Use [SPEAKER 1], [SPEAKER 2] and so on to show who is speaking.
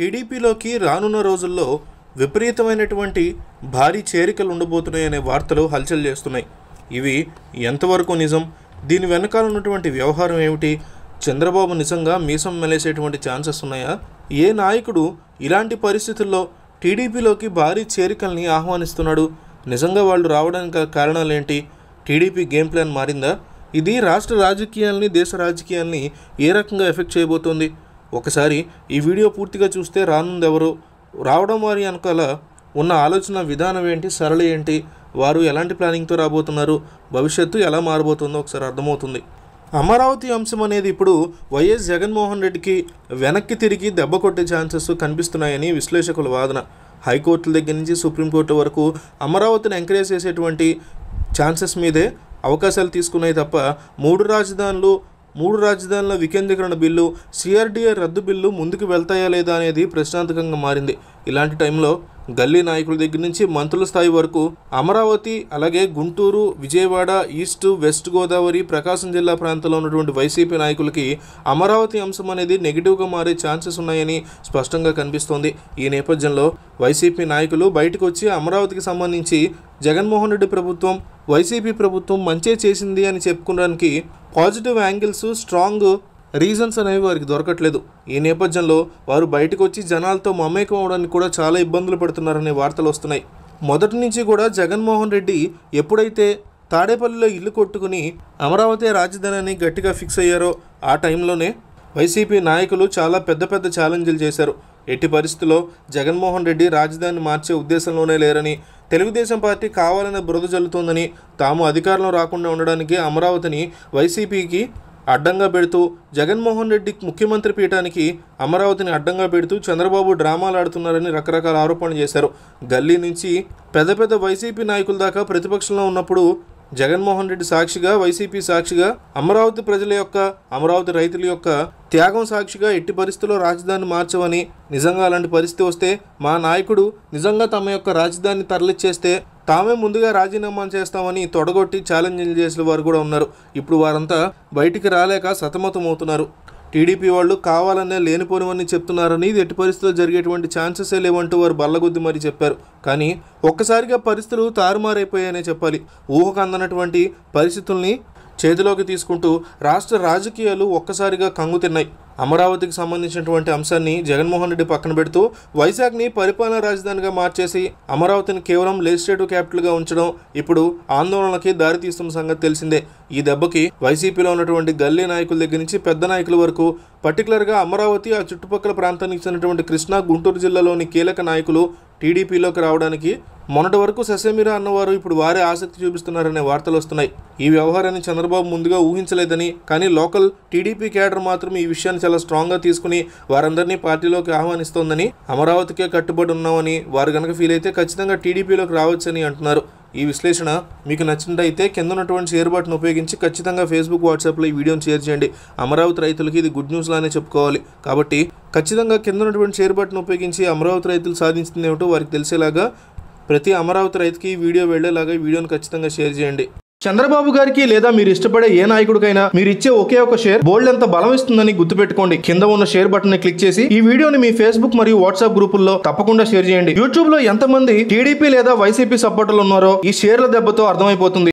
[SPEAKER 1] టీడీపీలోకి రానున్న రోజుల్లో విపరీతమైనటువంటి భారీ చేరికలు ఉండబోతున్నాయనే వార్తలు హల్చల్ చేస్తున్నాయి ఇవి ఎంతవరకు నిజం దీని వెనకాల ఉన్నటువంటి వ్యవహారం ఏమిటి చంద్రబాబు నిజంగా మీసం మెలేసేటువంటి ఛాన్సెస్ ఉన్నాయా ఏ నాయకుడు ఇలాంటి పరిస్థితుల్లో టీడీపీలోకి భారీ చేరికల్ని ఆహ్వానిస్తున్నాడు నిజంగా వాళ్ళు రావడానికి కారణాలు ఏంటి టీడీపీ గేమ్ ప్లాన్ మారిందా ఇది రాష్ట్ర రాజకీయాల్ని దేశ రాజకీయాల్ని ఏ రకంగా ఎఫెక్ట్ చేయబోతోంది ఒకసారి ఈ వీడియో పూర్తిగా చూస్తే రానుందెవరు రావడం వారి వెనకాల ఉన్న ఆలోచన విధానం ఏంటి సరళి ఏంటి వారు ఎలాంటి ప్లానింగ్తో రాబోతున్నారు భవిష్యత్తు ఎలా మారబోతుందో ఒకసారి అర్థమవుతుంది అమరావతి అంశం అనేది ఇప్పుడు వైఎస్ జగన్మోహన్ రెడ్డికి వెనక్కి తిరిగి దెబ్బ కొట్టే ఛాన్సెస్ కనిపిస్తున్నాయని విశ్లేషకుల వాదన హైకోర్టుల దగ్గర నుంచి సుప్రీంకోర్టు వరకు అమరావతిని ఎంకరేజ్ చేసేటువంటి ఛాన్సెస్ మీదే అవకాశాలు తీసుకున్నాయి తప్ప మూడు రాజధానులు మూడు రాజధానుల వికేంద్రీకరణ బిల్లు సిఆర్డీఏ రద్దు బిల్లు ముందుకు వెళ్తాయా లేదా అనేది ప్రశ్నార్థకంగా మారింది ఇలాంటి టైంలో గల్లీ నాయకుల దగ్గర నుంచి మంత్రుల స్థాయి వరకు అమరావతి అలాగే గుంటూరు విజయవాడ ఈస్ట్ వెస్ట్ గోదావరి ప్రకాశం జిల్లా ప్రాంతంలో ఉన్నటువంటి వైసీపీ నాయకులకి అమరావతి అంశం అనేది నెగిటివ్గా మారే ఛాన్సెస్ ఉన్నాయని స్పష్టంగా కనిపిస్తోంది ఈ నేపథ్యంలో వైసీపీ నాయకులు బయటకు వచ్చి అమరావతికి సంబంధించి జగన్మోహన్ రెడ్డి ప్రభుత్వం వైసీపీ ప్రభుత్వం మంచే చేసింది అని చెప్పుకోవడానికి పాజిటివ్ యాంగిల్స్ స్ట్రాంగ్ రీజన్స్ అనేవి వారికి దొరకట్లేదు ఈ నేపథ్యంలో వారు బయటకు వచ్చి జనాలతో మమేకం అవడానికి కూడా చాలా ఇబ్బందులు పడుతున్నారనే వార్తలు వస్తున్నాయి మొదటి నుంచి కూడా జగన్మోహన్ రెడ్డి ఎప్పుడైతే తాడేపల్లిలో ఇల్లు కొట్టుకుని అమరావతి రాజధానిని గట్టిగా ఫిక్స్ అయ్యారో ఆ టైంలోనే వైసీపీ నాయకులు చాలా పెద్ద పెద్ద ఛాలెంజ్లు చేశారు ఎట్టి పరిస్థితుల్లో జగన్మోహన్ రెడ్డి రాజధాని మార్చే ఉద్దేశంలోనే లేరని తెలుగుదేశం పార్టీ కావాలనే బురద జల్లుతోందని తాము అధికారంలో రాకుండా ఉండడానికి అమరావతిని వైసీపీకి అడ్డంగా పెడుతూ జగన్మోహన్ రెడ్డి ముఖ్యమంత్రి పీఠానికి అమరావతిని అడ్డంగా పెడుతూ చంద్రబాబు డ్రామాలు ఆడుతున్నారని రకరకాల ఆరోపణలు చేశారు గల్లీ నుంచి పెద్ద పెద్ద వైసీపీ నాయకుల దాకా ప్రతిపక్షంలో ఉన్నప్పుడు జగన్మోహన్ రెడ్డి సాక్షిగా వైసీపీ సాక్షిగా అమరావతి ప్రజల యొక్క అమరావతి రైతుల యొక్క త్యాగం సాక్షిగా ఎట్టి పరిస్థితుల్లో రాజధాని మార్చవని నిజంగా అలాంటి పరిస్థితి వస్తే మా నాయకుడు నిజంగా తమ యొక్క రాజధాని తరలిచ్చేస్తే తామే ముందుగా రాజీనామా చేస్తామని తొడగొట్టి ఛాలెంజ్ చేసిన వారు కూడా ఉన్నారు ఇప్పుడు వారంతా బయటికి రాలేక సతమతం అవుతున్నారు టీడీపీ వాళ్ళు కావాలనే లేనిపోనివన్నీ చెప్తున్నారని ఇది ఎట్టి పరిస్థితుల్లో జరిగేటువంటి ఛాన్సెసే లేవంటూ వారు బల్లగొద్ది మరి చెప్పారు కానీ ఒక్కసారిగా పరిస్థితులు తారుమారైపోయాయనే చెప్పాలి ఊహకందనటువంటి పరిస్థితుల్ని చేతిలోకి తీసుకుంటూ రాష్ట్ర రాజకీయాలు ఒక్కసారిగా కంగుతిన్నాయి అమరావతికి సంబంధించినటువంటి అంశాన్ని జగన్మోహన్ రెడ్డి పక్కన పెడుతూ వైజాగ్ని పరిపాలనా రాజధానిగా మార్చేసి అమరావతిని కేవలం లెజిస్లేటివ్ క్యాపిటల్గా ఉంచడం ఇప్పుడు ఆందోళనలకి దారితీస్తున్న సంగతి తెలిసిందే ఈ దెబ్బకి వైసీపీలో ఉన్నటువంటి గల్లీ నాయకుల దగ్గర నుంచి పెద్ద నాయకుల వరకు పర్టికులర్గా అమరావతి ఆ చుట్టుపక్కల ప్రాంతానికి చెందినటువంటి కృష్ణా గుంటూరు జిల్లాలోని కీలక నాయకులు టీడీపీలోకి రావడానికి మొన్నటి వరకు ససేమిరా అన్నవారు ఇప్పుడు వారే ఆసక్తి చూపిస్తున్నారనే వార్తలు వస్తున్నాయి ఈ వ్యవహారాన్ని చంద్రబాబు ముందుగా ఊహించలేదని కానీ లోకల్ టీడీపీ కేడర్ మాత్రం ఈ విషయాన్ని చాలా స్ట్రాంగ్గా తీసుకుని వారందరినీ పార్టీలోకి ఆహ్వానిస్తోందని అమరావతికే కట్టుబడి ఉన్నామని వారు గనక ఫీల్ అయితే ఖచ్చితంగా టీడీపీలోకి రావచ్చని అంటున్నారు ఈ విశ్లేషణ మీకు నచ్చినట్టయితే కింద ఉన్నటువంటి షేర్ బటన్ ఉపయోగించి ఖచ్చితంగా ఫేస్బుక్ వాట్సాప్లో ఈ వీడియోని షేర్ చేయండి అమరావతి రైతులకి ఇది గుడ్ న్యూస్ లానే చెప్పుకోవాలి కాబట్టి ఖచ్చితంగా కింద ఉన్నటువంటి షేర్ బటన్ ఉపయోగించి అమరావతి రైతులు సాధించింది ఏమిటో వారికి తెలిసేలాగా ప్రతి అమరావతి రైతుకి ఈ వీడియో వెళ్ళేలాగా ఈ వీడియోని ఖచ్చితంగా షేర్ చేయండి చంద్రబాబు గారికి లేదా మీరు ఇష్టపడే ఏ నాయకుడికైనా మీరు ఇచ్చే ఒకే ఒక షేర్ బోల్డ్ ఎంత బలం ఇస్తుందని గుర్తుపెట్టుకోండి కింద ఉన్న షేర్ బటన్ క్లిక్ చేసి ఈ వీడియోని మీ ఫేస్బుక్ మరియు వాట్సాప్ గ్రూపుల్లో తప్పకుండా షేర్ చేయండి యూట్యూబ్ లో ఎంతమంది టీడీపీ లేదా వైసీపీ సపోర్టర్లు ఉన్నారో ఈ షేర్ల దెబ్బతో అర్థమైపోతుంది